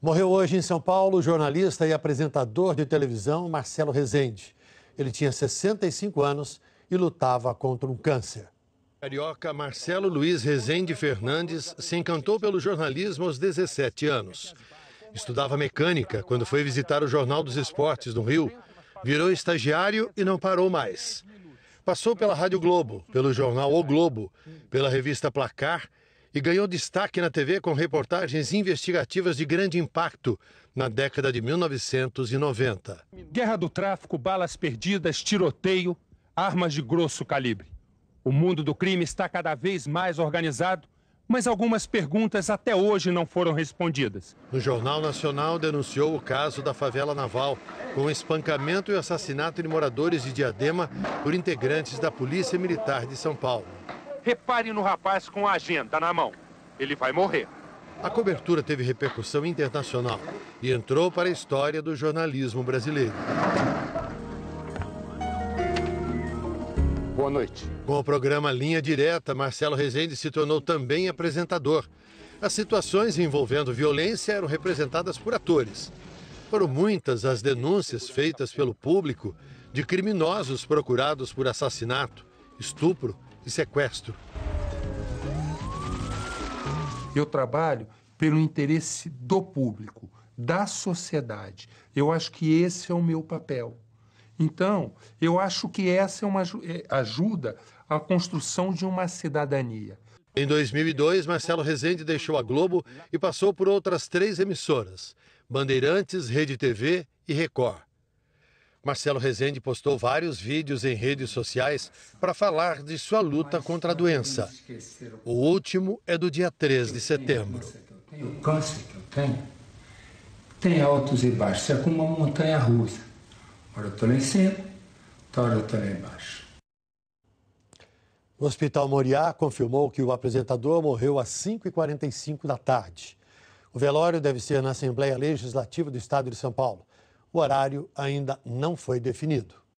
Morreu hoje em São Paulo o jornalista e apresentador de televisão Marcelo Rezende. Ele tinha 65 anos e lutava contra um câncer. Carioca Marcelo Luiz Rezende Fernandes se encantou pelo jornalismo aos 17 anos. Estudava mecânica quando foi visitar o Jornal dos Esportes no Rio. Virou estagiário e não parou mais. Passou pela Rádio Globo, pelo jornal O Globo, pela revista Placar e ganhou destaque na TV com reportagens investigativas de grande impacto na década de 1990. Guerra do tráfico, balas perdidas, tiroteio, armas de grosso calibre. O mundo do crime está cada vez mais organizado mas algumas perguntas até hoje não foram respondidas. O Jornal Nacional denunciou o caso da favela Naval, com espancamento e assassinato de moradores de Diadema por integrantes da Polícia Militar de São Paulo. Repare no rapaz com a agenda na mão. Ele vai morrer. A cobertura teve repercussão internacional e entrou para a história do jornalismo brasileiro. Boa noite. Com o programa Linha Direta, Marcelo Rezende se tornou também apresentador. As situações envolvendo violência eram representadas por atores. Foram muitas as denúncias feitas pelo público de criminosos procurados por assassinato, estupro e sequestro. Eu trabalho pelo interesse do público, da sociedade. Eu acho que esse é o meu papel. Então, eu acho que essa é uma é, ajuda à construção de uma cidadania. Em 2002, Marcelo Rezende deixou a Globo e passou por outras três emissoras: Bandeirantes, Rede TV e Record. Marcelo Rezende postou vários vídeos em redes sociais para falar de sua luta contra a doença. O último é do dia 3 de setembro. O câncer que eu tenho tem altos e baixos, é como uma montanha russa. Ora eu estou lá em cima, ora eu estou lá embaixo. O Hospital Moriá confirmou que o apresentador morreu às 5h45 da tarde. O velório deve ser na Assembleia Legislativa do Estado de São Paulo. O horário ainda não foi definido.